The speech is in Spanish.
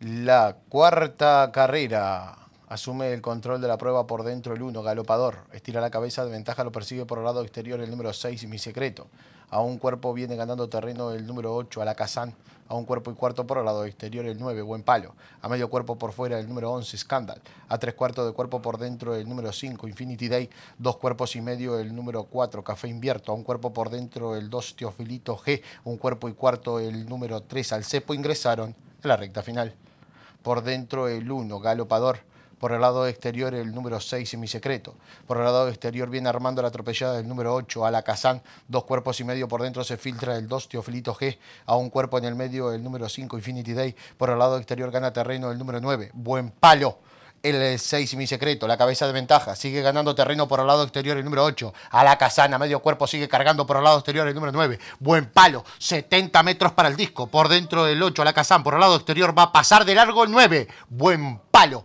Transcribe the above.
la cuarta carrera. Asume el control de la prueba por dentro el 1, galopador. Estira la cabeza, de ventaja lo persigue por el lado exterior el número 6, mi secreto. A un cuerpo viene ganando terreno el número 8, Alacazán. A un cuerpo y cuarto por el lado exterior el 9, buen palo. A medio cuerpo por fuera el número 11, Scandal. A tres cuartos de cuerpo por dentro el número 5, Infinity Day. Dos cuerpos y medio el número 4, Café Invierto. A un cuerpo por dentro el 2, Teofilito G. Un cuerpo y cuarto el número 3, Al Cepo. Ingresaron a la recta final. Por dentro el 1, Galopador por el lado exterior, el número 6, Secreto. Por el lado exterior, viene armando la atropellada del número 8, Alakazán. Dos cuerpos y medio por dentro se filtra el 2, Teofilito G. A un cuerpo en el medio, el número 5, Infinity Day. Por el lado exterior, gana terreno el número 9, Buen Palo el 6 eh, mi secreto, la cabeza de ventaja, sigue ganando terreno por el lado exterior el número 8, a la medio cuerpo sigue cargando por el lado exterior el número 9, buen palo, 70 metros para el disco, por dentro del 8 a la por el lado exterior va a pasar de largo el 9, buen palo